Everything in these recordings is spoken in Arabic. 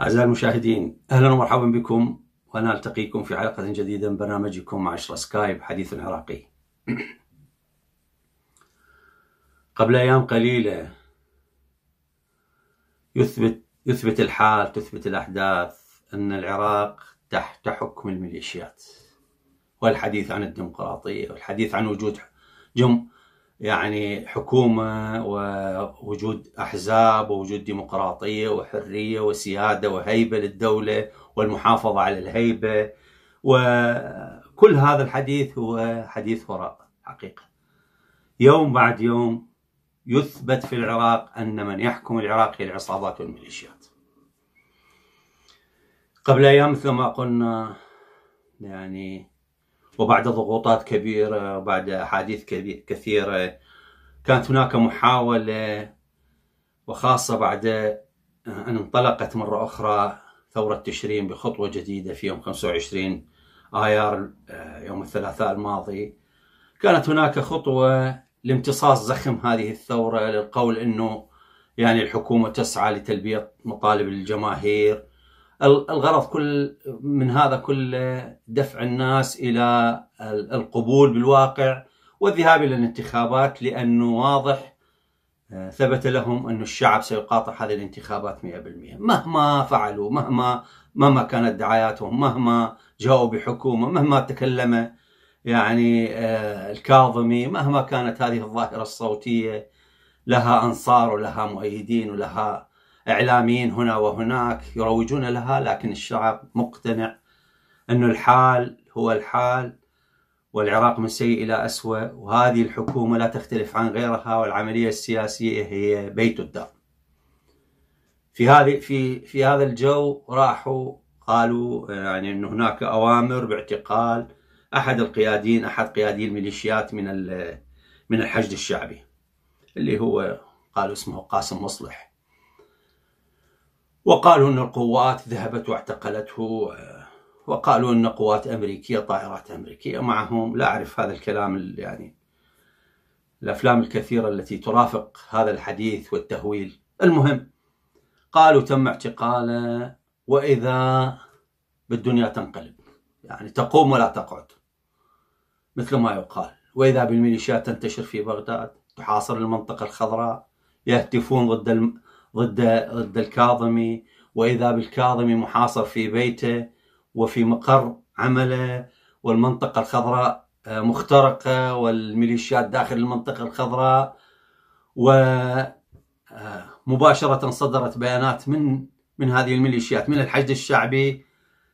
أعزائي المشاهدين أهلا ومرحبا بكم وأنا ألتقيكم في حلقة جديدة من برنامجكم عشرة سكايب حديث عراقي قبل أيام قليلة يثبت يثبت الحال تثبت الأحداث أن العراق تحت حكم الميليشيات والحديث عن الديمقراطية والحديث عن وجود جم يعني حكومة ووجود أحزاب ووجود ديمقراطية وحرية وسيادة وهيبة للدولة والمحافظة على الهيبة وكل هذا الحديث هو حديث وراء حقيقة يوم بعد يوم يثبت في العراق أن من يحكم العراق هي العصابات والميليشيات قبل أيام مثل ما قلنا يعني وبعد ضغوطات كبيرة وبعد أحاديث كثيرة كانت هناك محاولة وخاصة بعد أن انطلقت مرة أخرى ثورة تشرين بخطوة جديدة في يوم 25 آيار آه، يوم الثلاثاء الماضي كانت هناك خطوة لامتصاص زخم هذه الثورة للقول أنه يعني الحكومة تسعى لتلبية مطالب الجماهير الغرض كل من هذا كله دفع الناس إلى القبول بالواقع والذهاب إلى الانتخابات لأنه واضح آه، ثبت لهم أن الشعب سيقاطع هذه الانتخابات 100% مهما فعلوا مهما مهما كانت دعاياتهم مهما جاءوا بحكومة مهما تكلم يعني آه، الكاظمي مهما كانت هذه الظاهرة الصوتية لها أنصار ولها مؤيدين ولها إعلاميين هنا وهناك يروجون لها لكن الشعب مقتنع أن الحال هو الحال والعراق من سيء إلى أسوأ وهذه الحكومة لا تختلف عن غيرها والعملية السياسية هي بيت الدار في هذه في في هذا الجو راحوا قالوا يعني أن هناك أوامر باعتقال احد القياديين احد قيادي الميليشيات من من الحشد الشعبي اللي هو قالوا اسمه قاسم مصلح وقالوا ان القوات ذهبت واعتقلته وقالوا ان قوات امريكيه طائرات امريكيه معهم لا اعرف هذا الكلام يعني الافلام الكثيره التي ترافق هذا الحديث والتهويل المهم قالوا تم اعتقاله واذا بالدنيا تنقلب يعني تقوم ولا تقعد مثل ما يقال وإذا بالميليشيات تنتشر في بغداد تحاصر المنطقة الخضراء يهتفون ضد الم... ضد ضد الكاظمي وإذا بالكاظمي محاصر في بيته وفي مقر عمله والمنطقة الخضراء آه، مخترقة والميليشيات داخل المنطقة الخضراء ومباشرة آه، صدرت بيانات من من هذه الميليشيات من الحشد الشعبي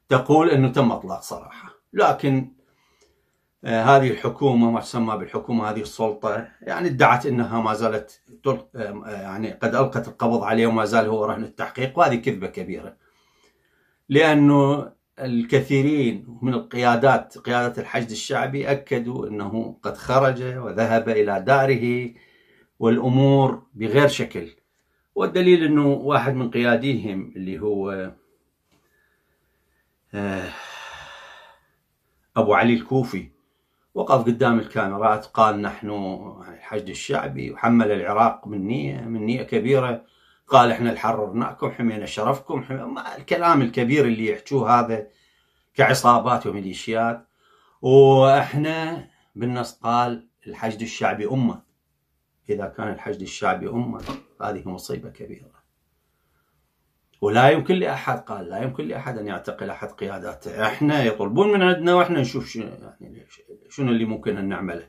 تقول أنه تم إطلاق سراحه لكن آه، هذه الحكومه ما تسمى بالحكومه هذه السلطه يعني ادعت انها ما زالت آه، يعني قد القت القبض عليه وما زال هو رهن التحقيق وهذه كذبه كبيره. لانه الكثيرين من القيادات قياده الحشد الشعبي اكدوا انه قد خرج وذهب الى داره والامور بغير شكل. والدليل انه واحد من قياديهم اللي هو آه، ابو علي الكوفي وقف قدام الكاميرات قال نحن الحشد الشعبي وحمل العراق منية منية كبيرة قال احنا اللي حررناكم حمينا شرفكم حمينا الكلام الكبير اللي يحجوه هذا كعصابات وميليشيات واحنا بالنص قال الحشد الشعبي أمة إذا كان الحشد الشعبي أمة هذه مصيبة كبيرة ولا يمكن لأحد قال لا يمكن لأحد أن يعتقل أحد قياداته احنا يطلبون من عندنا واحنا نشوف شنو يعني شنو اللي ممكن أن نعمله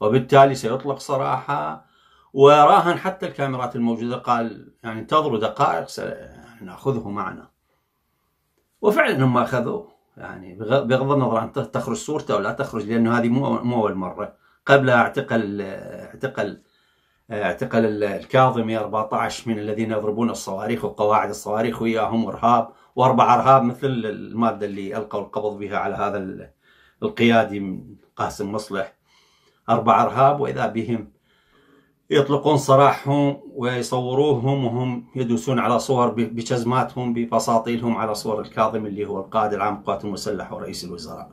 وبالتالي سيطلق صراحه وراهن حتى الكاميرات الموجودة قال يعني انتظروا دقائق سناخذه يعني معنا وفعلا هم أخذوه يعني بغض النظر عن تخرج صورته أو لا تخرج لأنه هذه مو مو أول مرة قبلها اعتقل اعتقل اعتقل الكاظمي 14 من الذين يضربون الصواريخ وقواعد الصواريخ وياهم ارهاب واربع ارهاب مثل الماده اللي القوا القبض بها على هذا القيادي من قاسم مصلح اربع ارهاب واذا بهم يطلقون سراحهم ويصوروهم وهم يدوسون على صور بجزماتهم ببساطيلهم على صور الكاظم اللي هو القائد العام للقوات المسلحه ورئيس الوزراء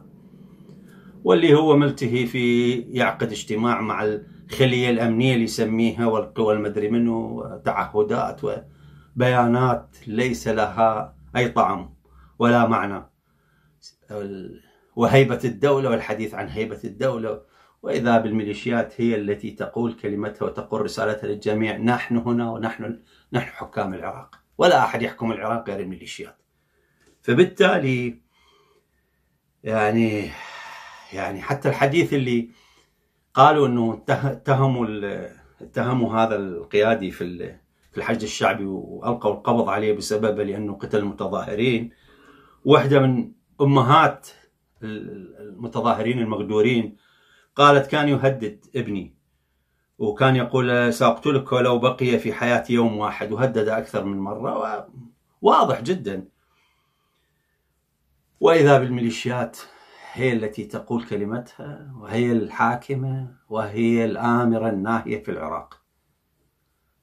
واللي هو ملتهي في يعقد اجتماع مع الخليه الامنيه اللي يسميها والقوى المدري منه تعهدات وبيانات ليس لها اي طعم ولا معنى وهيبه الدوله والحديث عن هيبه الدوله واذا بالميليشيات هي التي تقول كلمتها وتقول رسالتها للجميع نحن هنا ونحن نحن حكام العراق ولا احد يحكم العراق غير الميليشيات فبالتالي يعني يعني حتى الحديث اللي قالوا انه اتهموا اتهموا هذا القيادي في في الحشد الشعبي والقوا القبض عليه بسببه لانه قتل المتظاهرين واحده من امهات المتظاهرين المغدورين قالت كان يهدد ابني وكان يقول ساقتلك ولو بقي في حياتي يوم واحد وهدد اكثر من مره واضح جدا واذا بالميليشيات هي التي تقول كلمتها وهي الحاكمة وهي الآمرة الناهية في العراق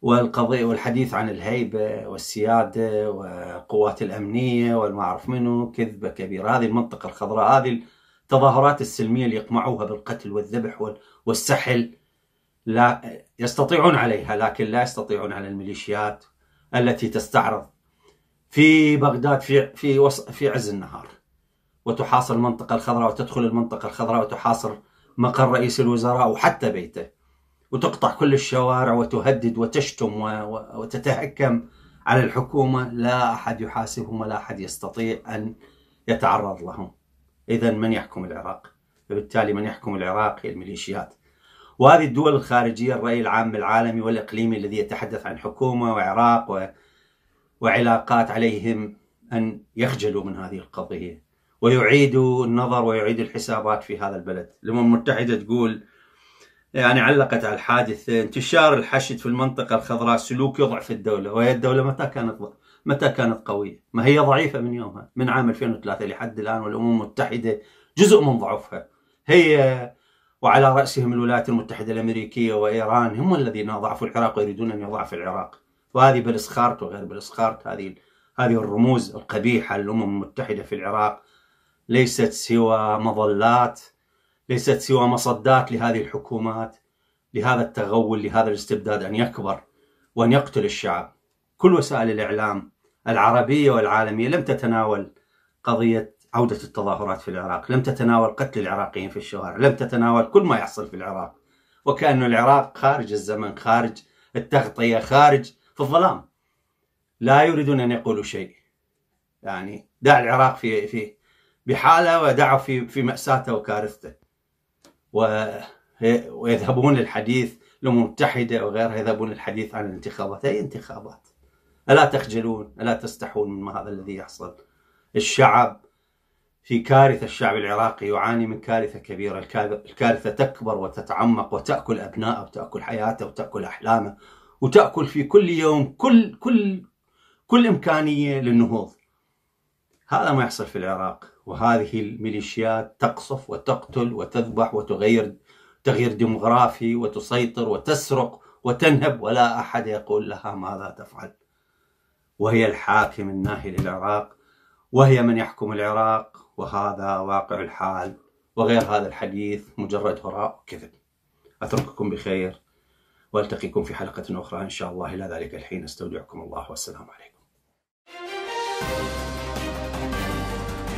والقضية والحديث عن الهيبة والسيادة والقوات الأمنية والمعرف منه كذبة كبيرة هذه المنطقة الخضراء هذه التظاهرات السلمية اللي يقمعوها بالقتل والذبح والسحل لا يستطيعون عليها لكن لا يستطيعون على الميليشيات التي تستعرض في بغداد في في في عز النهار وتحاصر المنطقة الخضراء وتدخل المنطقة الخضراء وتحاصر مقر رئيس الوزراء وحتى بيته وتقطع كل الشوارع وتهدد وتشتم وتتهكم على الحكومة لا أحد يحاسبهم ولا أحد يستطيع أن يتعرض لهم إذا من يحكم العراق؟ فبالتالي من يحكم العراق هي الميليشيات وهذه الدول الخارجية الرأي العام العالمي والإقليمي الذي يتحدث عن حكومة وعراق و... وعلاقات عليهم أن يخجلوا من هذه القضية ويعيد النظر ويعيد الحسابات في هذا البلد الأمم المتحدة تقول يعني علقت على الحادث انتشار الحشد في المنطقة الخضراء سلوك يضعف الدولة وهي الدولة متى كانت متى كانت قوية ما هي ضعيفة من يومها من عام 2003 لحد الآن والأمم المتحدة جزء من ضعفها هي وعلى رأسهم الولايات المتحدة الأمريكية وإيران هم الذين ضعفوا العراق ويريدون أن يضعفوا العراق وهذه بالإسخارت وغير بالإسخارت هذه هذه الرموز القبيحة للأمم المتحدة في العراق ليست سوى مظلات ليست سوى مصدات لهذه الحكومات لهذا التغول لهذا الاستبداد أن يكبر وأن يقتل الشعب كل وسائل الإعلام العربية والعالمية لم تتناول قضية عودة التظاهرات في العراق لم تتناول قتل العراقيين في الشوارع لم تتناول كل ما يحصل في العراق وكأن العراق خارج الزمن خارج التغطية خارج في الظلام لا يريدون أن يقولوا شيء يعني دع العراق في في بحاله ودعوا في في مأساته وكارثته ويذهبون للحديث الأمم المتحدة وغيرها يذهبون للحديث عن الانتخابات أي انتخابات ألا تخجلون ألا تستحون من هذا الذي يحصل الشعب في كارثة الشعب العراقي يعاني من كارثة كبيرة الكارثة تكبر وتتعمق وتأكل أبناءه وتأكل حياته وتأكل أحلامه وتأكل في كل يوم كل كل كل إمكانية للنهوض هذا ما يحصل في العراق وهذه الميليشيات تقصف وتقتل وتذبح وتغير تغيير ديمغرافي وتسيطر وتسرق وتنهب ولا أحد يقول لها ماذا تفعل وهي الحاكم الناهي للعراق وهي من يحكم العراق وهذا واقع الحال وغير هذا الحديث مجرد هراء وكذب أترككم بخير والتقيكم في حلقة أخرى إن شاء الله إلى ذلك الحين استودعكم الله والسلام عليكم